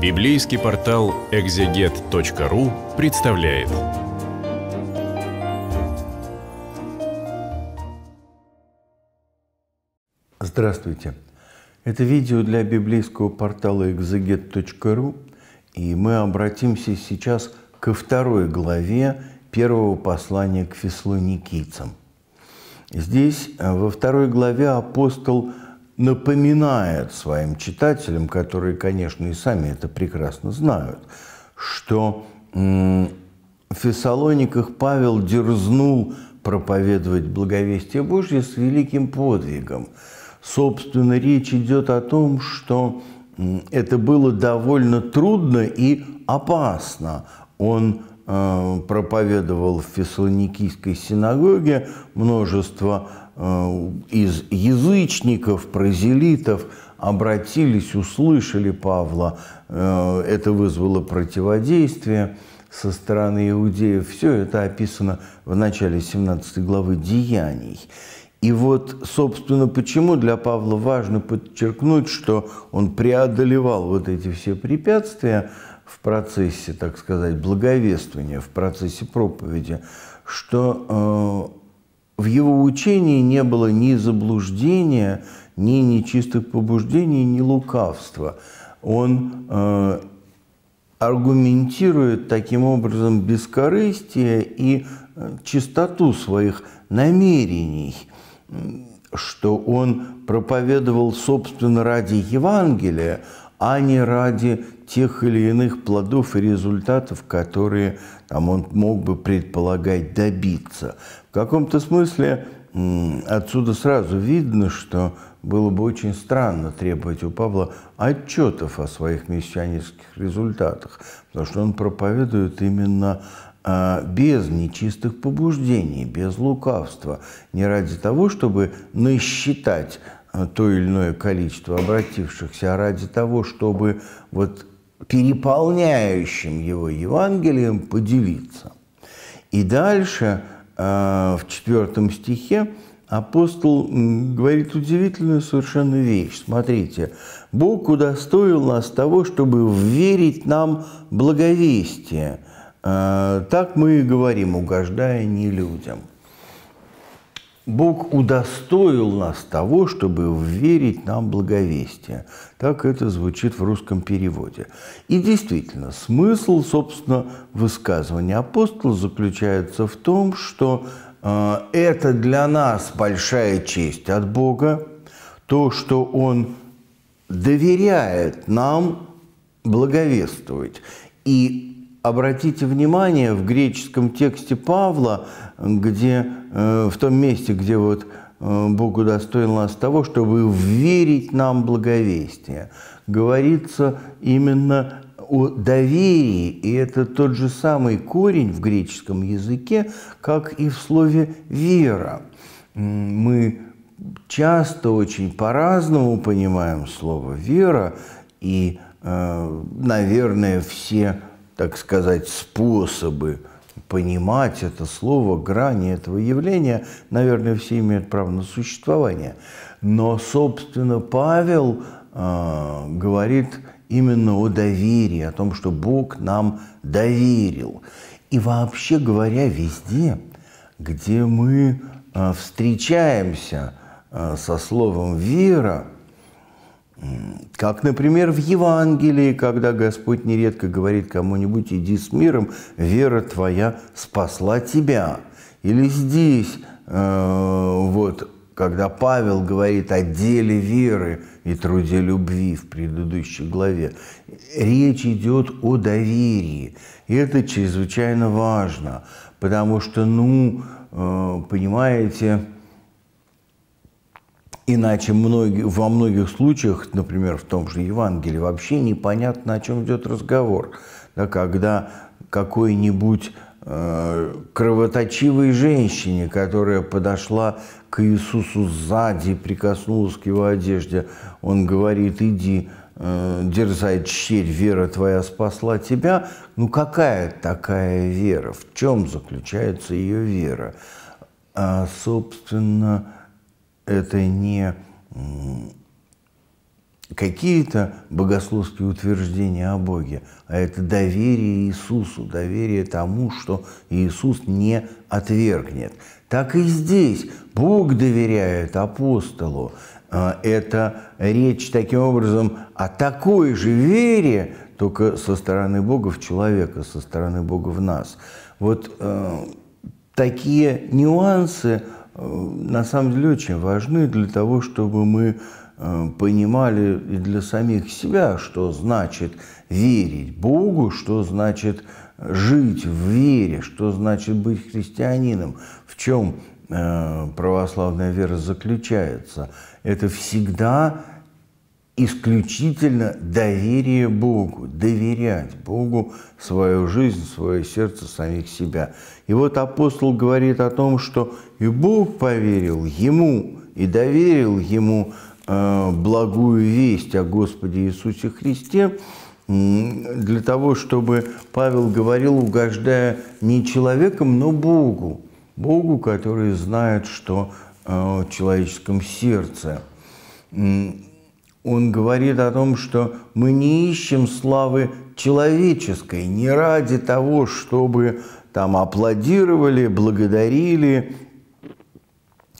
Библейский портал экзегет.ру представляет. Здравствуйте! Это видео для библейского портала экзегет.ру, и мы обратимся сейчас ко второй главе первого послания к фессалоникийцам. Здесь э, во второй главе апостол – напоминает своим читателям, которые, конечно, и сами это прекрасно знают, что в Фессалониках Павел дерзнул проповедовать благовестие Божье с великим подвигом. Собственно, речь идет о том, что это было довольно трудно и опасно. Он э, проповедовал в Фессалоникийской синагоге множество Э, из язычников, прозелитов обратились, услышали Павла. Э, это вызвало противодействие со стороны иудеев. Все это описано в начале 17 главы «Деяний». И вот, собственно, почему для Павла важно подчеркнуть, что он преодолевал вот эти все препятствия в процессе, так сказать, благовествования, в процессе проповеди, что э, в его учении не было ни заблуждения, ни нечистых побуждений, ни лукавства. Он э, аргументирует таким образом бескорыстие и э, чистоту своих намерений, что он проповедовал, собственно, ради Евангелия, а не ради тех или иных плодов и результатов, которые там, он мог бы предполагать добиться. В каком-то смысле отсюда сразу видно, что было бы очень странно требовать у Павла отчетов о своих миссионерских результатах, потому что он проповедует именно а, без нечистых побуждений, без лукавства, не ради того, чтобы насчитать а, то или иное количество обратившихся, а ради того, чтобы вот переполняющим его Евангелием поделиться. И дальше – Э, в четвертом стихе апостол говорит удивительную совершенно вещь. Смотрите, «Бог удостоил нас того, чтобы верить нам благовестие». Э, так мы и говорим, угождая не людям. Бог удостоил нас того, чтобы верить нам благовестие. Так это звучит в русском переводе. И действительно, смысл, собственно, высказывания апостола заключается в том, что э, это для нас большая честь от Бога, то, что Он доверяет нам благовествовать. И обратите внимание, в греческом тексте Павла, где, э, в том месте, где вот э, Богу удостоил нас того, чтобы верить нам благовестие. Говорится именно о доверии, и это тот же самый корень в греческом языке, как и в слове «вера». Мы часто очень по-разному понимаем слово «вера», и, э, наверное, все так сказать, способы понимать это слово, грани этого явления, наверное, все имеют право на существование. Но, собственно, Павел э, говорит именно о доверии, о том, что Бог нам доверил. И вообще говоря, везде, где мы э, встречаемся э, со словом «вера», как, например, в Евангелии, когда Господь нередко говорит кому-нибудь «иди с миром, вера твоя спасла тебя». Или здесь, э, вот, когда Павел говорит о деле веры и труде любви в предыдущей главе, речь идет о доверии. И это чрезвычайно важно, потому что, ну, э, понимаете, Иначе многие, во многих случаях, например, в том же Евангелии, вообще непонятно, о чем идет разговор. Да, когда какой-нибудь э, кровоточивой женщине, которая подошла к Иисусу сзади, прикоснулась к его одежде, он говорит, иди, э, дерзай, черь, вера твоя спасла тебя. Ну какая такая вера? В чем заключается ее вера? А, собственно, это не какие-то богословские утверждения о Боге, а это доверие Иисусу, доверие тому, что Иисус не отвергнет. Так и здесь Бог доверяет апостолу. А, это речь таким образом о такой же вере, только со стороны Бога в человека, со стороны Бога в нас. Вот э, такие нюансы – Э, на самом деле очень важны для того, чтобы мы э, понимали и для самих себя, что значит верить Богу, что значит э, жить в вере, что значит быть христианином, в чем православная вера заключается. Это всегда исключительно доверие Богу, доверять Богу свою жизнь, свое сердце, самих себя. И вот апостол говорит о том, что и Бог поверил ему, и доверил ему э, благую весть о Господе Иисусе Христе, для того, чтобы Павел говорил, угождая не человеком, но Богу. Богу, который знает, что э, в человеческом сердце. Он говорит о том, что мы не ищем славы человеческой, не ради того, чтобы там аплодировали, благодарили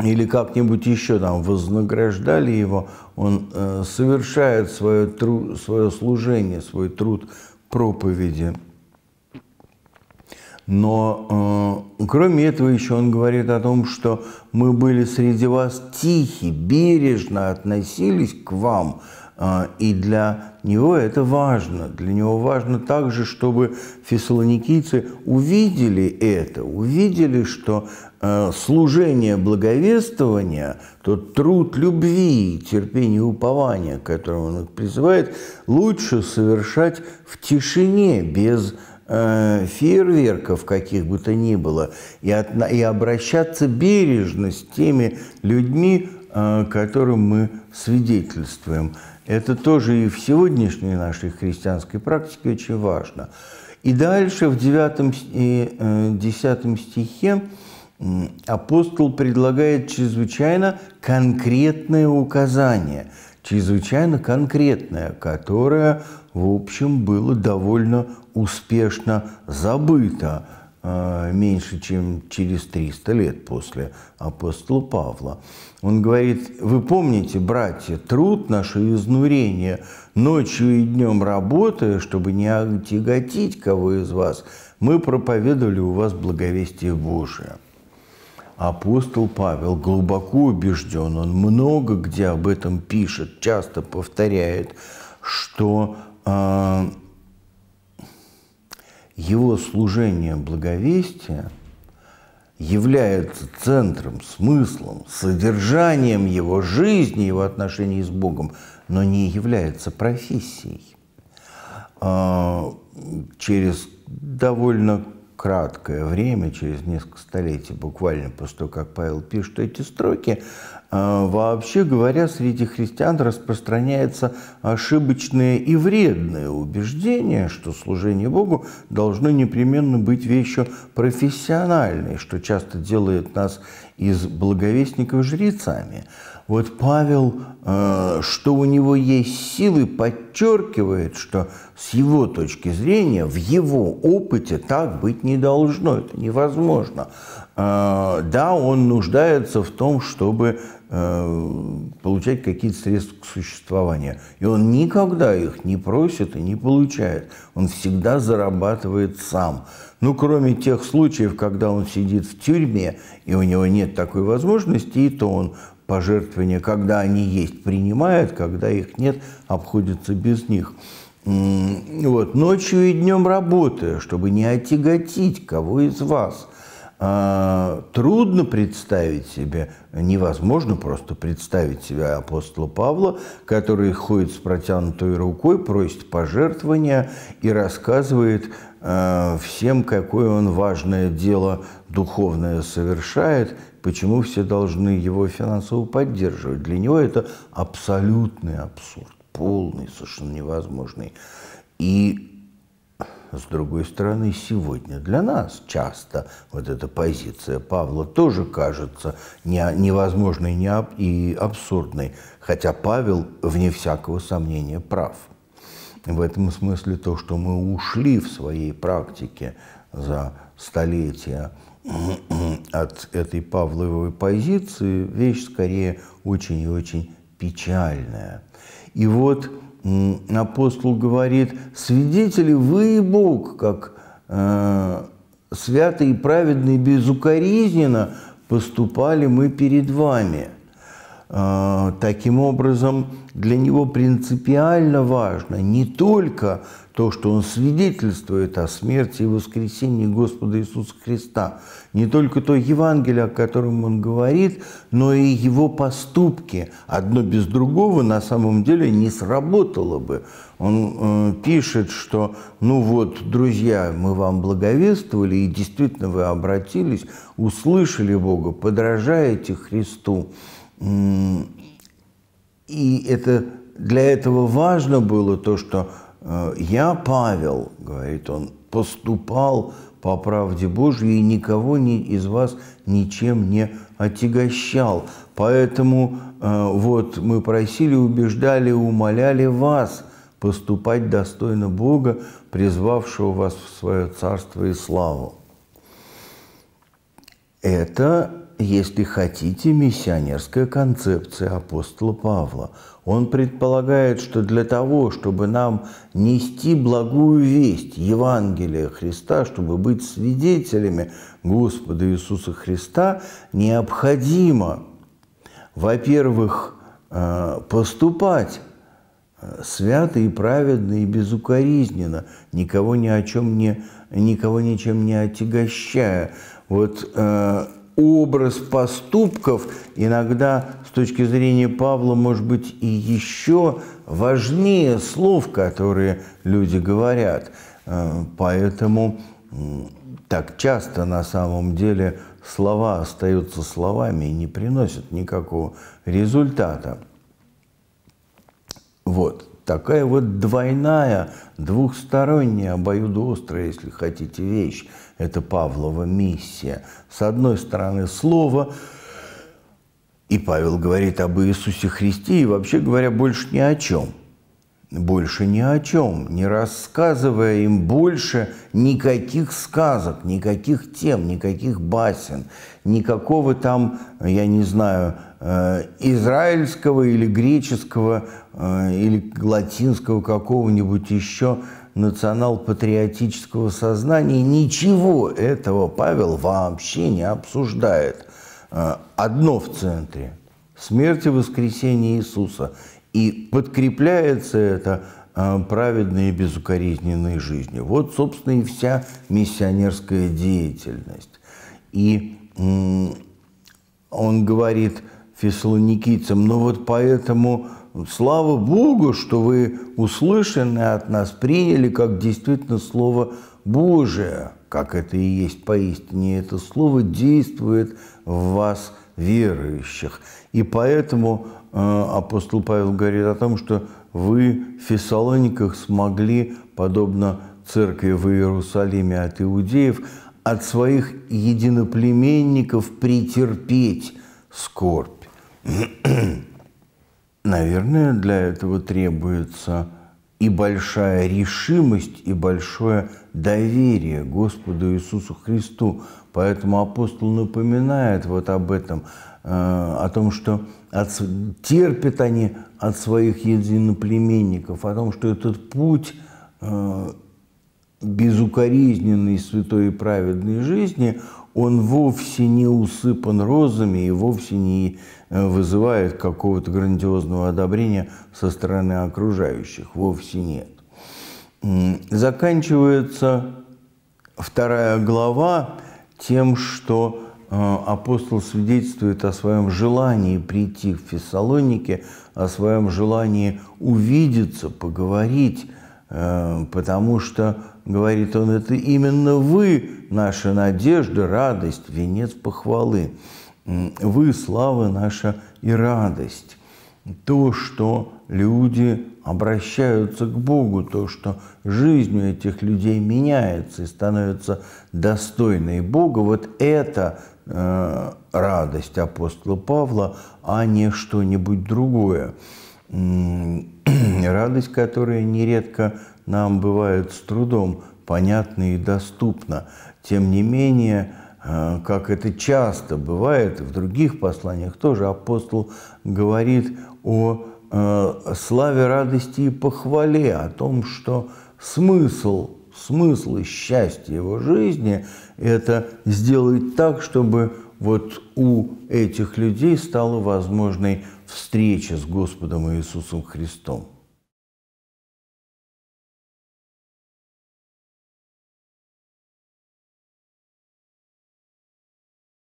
или как-нибудь еще там вознаграждали его, он э, совершает свое, тру, свое служение, свой труд проповеди – но э, кроме этого еще он говорит о том, что мы были среди вас тихи, бережно относились к вам. Э, и для него это важно. Для него важно также, чтобы фессалоникийцы увидели это, увидели, что э, служение благовествования, тот труд любви и терпения упования, к которому он их призывает, лучше совершать в тишине, без Э, фейерверков каких бы то ни было, и, от, и обращаться бережно с теми людьми, э, которым мы свидетельствуем. Это тоже и в сегодняшней нашей христианской практике очень важно. И дальше в 9 и 10 э, стихе апостол предлагает чрезвычайно конкретное указание, чрезвычайно конкретное, которое, в общем, было довольно успешно забыто э, меньше, чем через 300 лет после апостола Павла. Он говорит, вы помните, братья, труд наше изнурение, ночью и днем работая, чтобы не отяготить кого из вас, мы проповедовали у вас благовестие Божие. Апостол Павел глубоко убежден, он много где об этом пишет, часто повторяет, что э, его служение благовестия является центром, смыслом, содержанием его жизни, его отношений с Богом, но не является профессией. А, через довольно краткое время, через несколько столетий, буквально после того, как Павел пишет эти строки, э, вообще говоря, среди христиан распространяется ошибочное и вредное убеждение, что служение Богу должно непременно быть вещью профессиональной, что часто делает нас из благовестников жрецами – вот Павел, э, что у него есть силы, подчеркивает, что с его точки зрения, в его опыте так быть не должно, это невозможно. Э, да, он нуждается в том, чтобы э, получать какие-то средства к существованию. И он никогда их не просит и не получает. Он всегда зарабатывает сам. Ну, кроме тех случаев, когда он сидит в тюрьме, и у него нет такой возможности, и то он пожертвования, когда они есть, принимают, когда их нет, обходятся без них. Вот. Ночью и днем работая, чтобы не отяготить кого из вас – а, трудно представить себе, невозможно просто представить себя апостола Павла, который ходит с протянутой рукой, просит пожертвования и рассказывает а, всем, какое он важное дело духовное совершает, почему все должны его финансово поддерживать. Для него это абсолютный абсурд, полный, совершенно невозможный. И с другой стороны, сегодня для нас часто вот эта позиция Павла тоже кажется невозможной и абсурдной, хотя Павел, вне всякого сомнения, прав. В этом смысле то, что мы ушли в своей практике за столетия от этой Павловой позиции, вещь скорее очень и очень печальная. И вот апостол говорит, свидетели вы и Бог, как э, святый и праведные безукоризненно поступали мы перед вами – а, таким образом, для него принципиально важно не только то, что он свидетельствует о смерти и воскресении Господа Иисуса Христа, не только то Евангелие, о котором он говорит, но и его поступки. Одно без другого на самом деле не сработало бы. Он э, пишет, что «ну вот, друзья, мы вам благовествовали, и действительно вы обратились, услышали Бога, подражаете Христу». И это для этого важно было то, что э, я, Павел, говорит он, поступал по правде Божьей и никого ни, из вас ничем не отягощал. Поэтому э, вот мы просили, убеждали, умоляли вас поступать достойно Бога, призвавшего вас в свое царство и славу. Это если хотите, миссионерская концепция апостола Павла. Он предполагает, что для того, чтобы нам нести благую весть Евангелия Христа, чтобы быть свидетелями Господа Иисуса Христа, необходимо, во-первых, э, поступать э, свято и праведно и безукоризненно, никого ни о чем не, никого ничем не отягощая. Вот э, образ поступков иногда с точки зрения Павла может быть и еще важнее слов, которые люди говорят. Э, поэтому так часто на самом деле слова остаются словами и не приносят никакого результата. Вот такая вот двойная, двухсторонняя, обоюдоострая, если хотите, вещь. Это Павлова миссия. С одной стороны, слово, и Павел говорит об Иисусе Христе, и вообще говоря, больше ни о чем – больше ни о чем, не рассказывая им больше никаких сказок, никаких тем, никаких басен, никакого там, я не знаю, э, израильского или греческого э, или латинского какого-нибудь еще национал-патриотического сознания. Ничего этого Павел вообще не обсуждает. Э, одно в центре – смерть и воскресение Иисуса – и подкрепляется это а, праведной и безукоризненной жизнью. Вот, собственно, и вся миссионерская деятельность. И он говорит фессалоникийцам, ну вот поэтому слава Богу, что вы услышаны от нас, приняли как действительно Слово Божие, как это и есть поистине, это Слово действует в вас, верующих. И поэтому Э, апостол Павел говорит о том, что вы в Фессалониках смогли, подобно церкви в Иерусалиме от иудеев, от своих единоплеменников претерпеть скорбь. Наверное, для этого требуется и большая решимость, и большое доверие Господу Иисусу Христу. Поэтому апостол напоминает вот об этом – Э, о том, что от, терпят они от своих единоплеменников, о том, что этот путь э, безукоризненной святой и праведной жизни, он вовсе не усыпан розами и вовсе не э, вызывает какого-то грандиозного одобрения со стороны окружающих. Вовсе нет. Заканчивается вторая глава тем, что Э, апостол свидетельствует о своем желании прийти в Фессалоники, о своем желании увидеться, поговорить, э, потому что, говорит он, это именно вы, наша надежда, радость, венец похвалы. Вы, слава наша и радость. То, что люди обращаются к Богу, то, что жизнь у этих людей меняется и становится достойной Бога, вот это Э, радость апостола Павла, а не что-нибудь другое. Радость, которая нередко нам бывает с трудом понятна и доступна. Тем не менее, э, как это часто бывает в других посланиях, тоже апостол говорит о э, славе, радости и похвале, о том, что смысл смысл и счастье его жизни – это сделать так, чтобы вот у этих людей стала возможной встреча с Господом Иисусом Христом.